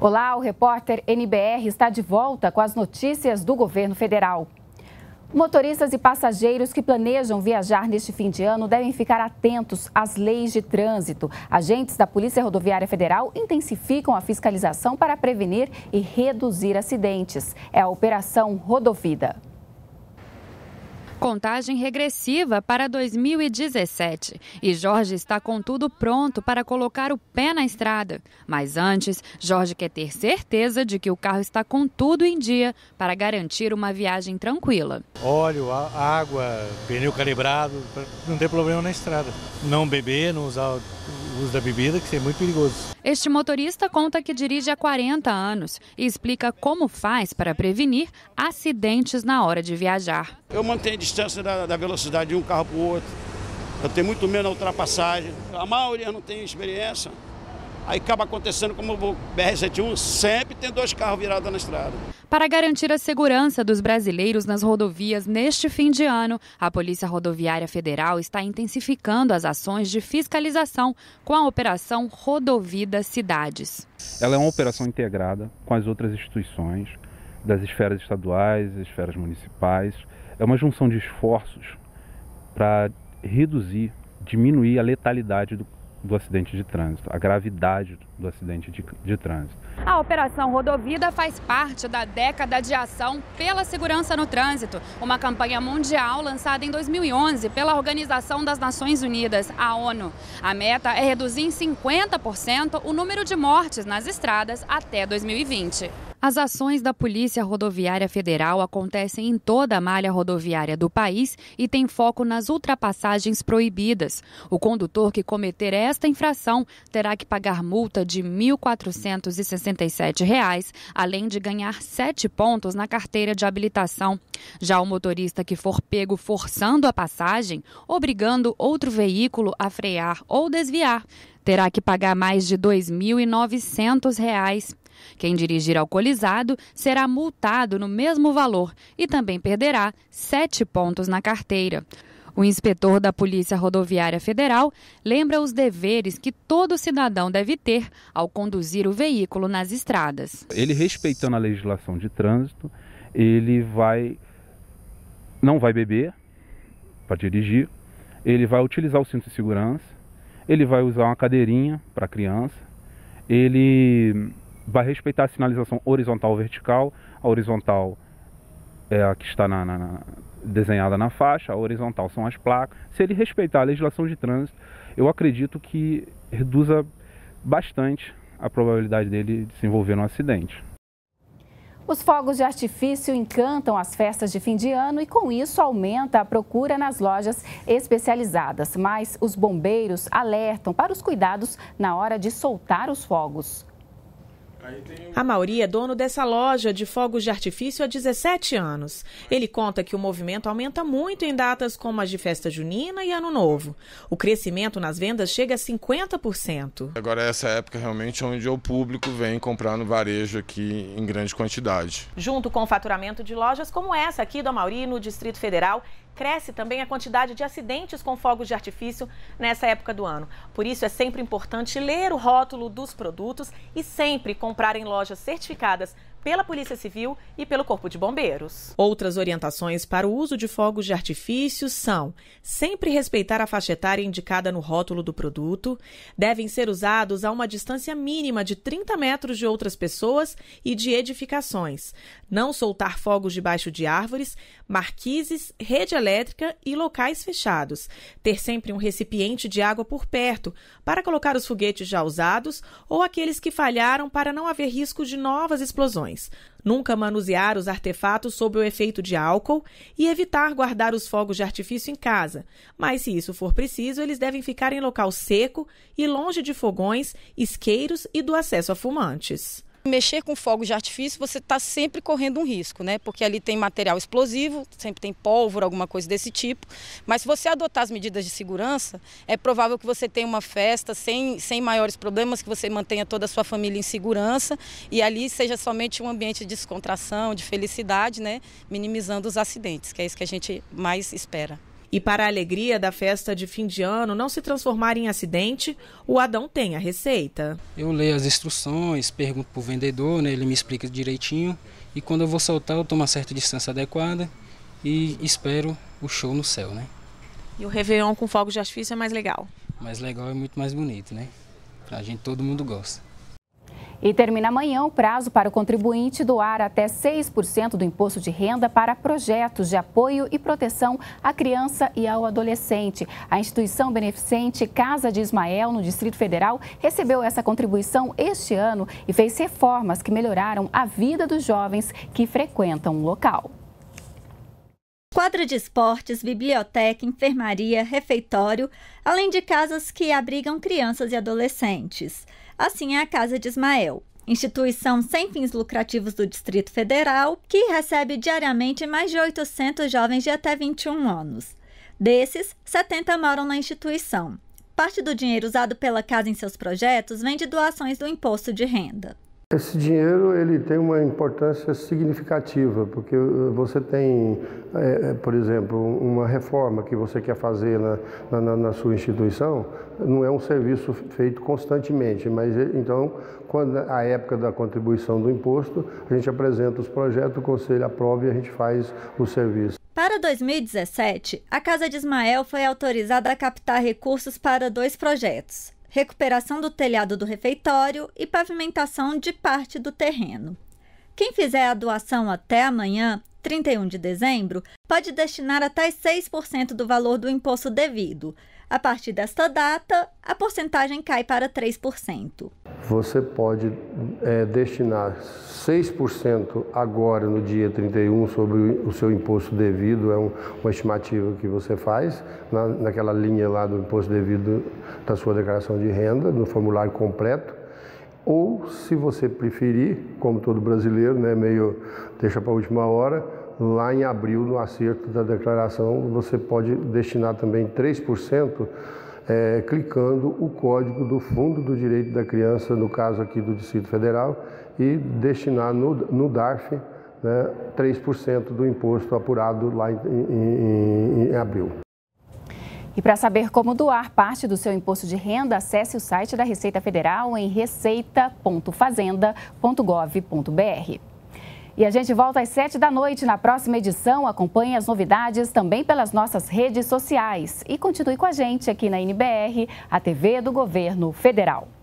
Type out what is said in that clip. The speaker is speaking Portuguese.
Olá, o repórter NBR está de volta com as notícias do governo federal. Motoristas e passageiros que planejam viajar neste fim de ano devem ficar atentos às leis de trânsito. Agentes da Polícia Rodoviária Federal intensificam a fiscalização para prevenir e reduzir acidentes. É a Operação Rodovida. Contagem regressiva para 2017 e Jorge está com tudo pronto para colocar o pé na estrada. Mas antes, Jorge quer ter certeza de que o carro está com tudo em dia para garantir uma viagem tranquila. Óleo, água, pneu calibrado, não ter problema na estrada. Não beber, não usar uso da bebida, que é muito perigoso. Este motorista conta que dirige há 40 anos e explica como faz para prevenir acidentes na hora de viajar. Eu mantenho a distância da, da velocidade de um carro para o outro. Eu tenho muito medo na ultrapassagem. A maioria não tem experiência. Aí acaba acontecendo como o BR-71, sempre tem dois carros virados na estrada. Para garantir a segurança dos brasileiros nas rodovias neste fim de ano, a Polícia Rodoviária Federal está intensificando as ações de fiscalização com a Operação Rodovida Cidades. Ela é uma operação integrada com as outras instituições, das esferas estaduais, esferas municipais. É uma junção de esforços para reduzir, diminuir a letalidade do do acidente de trânsito, a gravidade do acidente de, de, trânsito. A Operação Rodovida faz parte da década de ação pela segurança no trânsito, uma campanha mundial lançada em 2011 pela Organização das Nações Unidas, a ONU. A meta é reduzir em 50% o número de mortes nas estradas até 2020. As ações da Polícia Rodoviária Federal acontecem em toda a malha rodoviária do país e têm foco nas ultrapassagens proibidas. O condutor que cometer esta infração terá que pagar multa de R$ 1.467, reais, além de ganhar sete pontos na carteira de habilitação. Já o motorista que for pego forçando a passagem, obrigando outro veículo a frear ou desviar, terá que pagar mais de R$ 2.900. Quem dirigir alcoolizado será multado no mesmo valor e também perderá sete pontos na carteira. O inspetor da Polícia Rodoviária Federal lembra os deveres que todo cidadão deve ter ao conduzir o veículo nas estradas. Ele respeitando a legislação de trânsito, ele vai não vai beber para dirigir, ele vai utilizar o cinto de segurança, ele vai usar uma cadeirinha para criança, ele vai respeitar a sinalização horizontal vertical. A horizontal é a que está na, na, na, desenhada na faixa, a horizontal são as placas. Se ele respeitar a legislação de trânsito, eu acredito que reduza bastante a probabilidade dele se envolver num acidente. Os fogos de artifício encantam as festas de fim de ano e, com isso, aumenta a procura nas lojas especializadas. Mas os bombeiros alertam para os cuidados na hora de soltar os fogos. A Mauri é dono dessa loja de fogos de artifício há 17 anos. Ele conta que o movimento aumenta muito em datas como as de festa junina e ano novo. O crescimento nas vendas chega a 50%. Agora é essa época realmente é onde o público vem comprar no varejo aqui em grande quantidade. Junto com o faturamento de lojas como essa aqui do Amauri, no Distrito Federal, cresce também a quantidade de acidentes com fogos de artifício nessa época do ano. Por isso, é sempre importante ler o rótulo dos produtos e sempre comprar em lojas certificadas pela Polícia Civil e pelo Corpo de Bombeiros. Outras orientações para o uso de fogos de artifício são: sempre respeitar a faixa etária indicada no rótulo do produto, devem ser usados a uma distância mínima de 30 metros de outras pessoas e de edificações, não soltar fogos debaixo de árvores, marquises, rede elétrica e locais fechados, ter sempre um recipiente de água por perto para colocar os foguetes já usados ou aqueles que falharam para não haver risco de novas explosões. Nunca manusear os artefatos sob o efeito de álcool e evitar guardar os fogos de artifício em casa. Mas, se isso for preciso, eles devem ficar em local seco e longe de fogões, isqueiros e do acesso a fumantes. Mexer com fogos de artifício, você está sempre correndo um risco, né? Porque ali tem material explosivo, sempre tem pólvora, alguma coisa desse tipo. Mas se você adotar as medidas de segurança, é provável que você tenha uma festa sem, sem maiores problemas, que você mantenha toda a sua família em segurança e ali seja somente um ambiente de descontração, de felicidade, né? Minimizando os acidentes, que é isso que a gente mais espera e para a alegria da festa de fim de ano não se transformar em acidente, o Adão tem a receita. Eu leio as instruções, pergunto para o vendedor, né, ele me explica direitinho e quando eu vou soltar eu tomo a certa distância adequada e espero o show no céu, né? E o Réveillon com fogo de artifício é mais legal? Mais legal e muito mais bonito, né? A gente todo mundo gosta. E termina amanhã o prazo para o contribuinte doar até 6% do imposto de renda para projetos de apoio e proteção à criança e ao adolescente. A instituição beneficente Casa de Ismael, no Distrito Federal, recebeu essa contribuição este ano e fez reformas que melhoraram a vida dos jovens que frequentam o local. Quadra de esportes, biblioteca, enfermaria, refeitório, além de casas que abrigam crianças e adolescentes. Assim é a Casa de Ismael, instituição sem fins lucrativos do Distrito Federal, que recebe diariamente mais de 800 jovens de até 21 anos. Desses, 70 moram na instituição. Parte do dinheiro usado pela casa em seus projetos vem de doações do imposto de renda. Esse dinheiro ele tem uma importância significativa, porque eh, você tem, é, por exemplo, uma reforma que você quer fazer na, na, na, sua instituição, não é um serviço feito constantemente, mas então, quando a época da contribuição do imposto, a gente apresenta os projetos, o conselho aprova e a gente faz o serviço. Para 2017, a Casa de Ismael foi autorizada a captar recursos para dois projetos recuperação do telhado do refeitório e pavimentação de parte do terreno. Quem fizer a doação até amanhã, 31 de dezembro, pode destinar até 6% do valor do imposto devido. A partir desta data, a porcentagem cai para 3% você pode é, destinar 6% agora no dia 31 sobre o seu imposto devido, é um, uma estimativa que você faz na, naquela linha lá do imposto devido da sua declaração de renda, no formulário completo. Ou, se você preferir, como todo brasileiro, né, meio deixa para a última hora, lá em abril, no acerto da declaração, você pode destinar também 3% é, clicando o código do Fundo do Direito da Criança, no caso aqui do Distrito Federal, e destinar no, no DARF né, 3% do imposto apurado lá em, em, em abril. E para saber como doar parte do seu imposto de renda, acesse o site da Receita Federal em receita.fazenda.gov.br. E a gente volta às sete da noite na próxima edição. Acompanhe as novidades também pelas nossas redes sociais. E continue com a gente aqui na NBR, a TV do Governo Federal.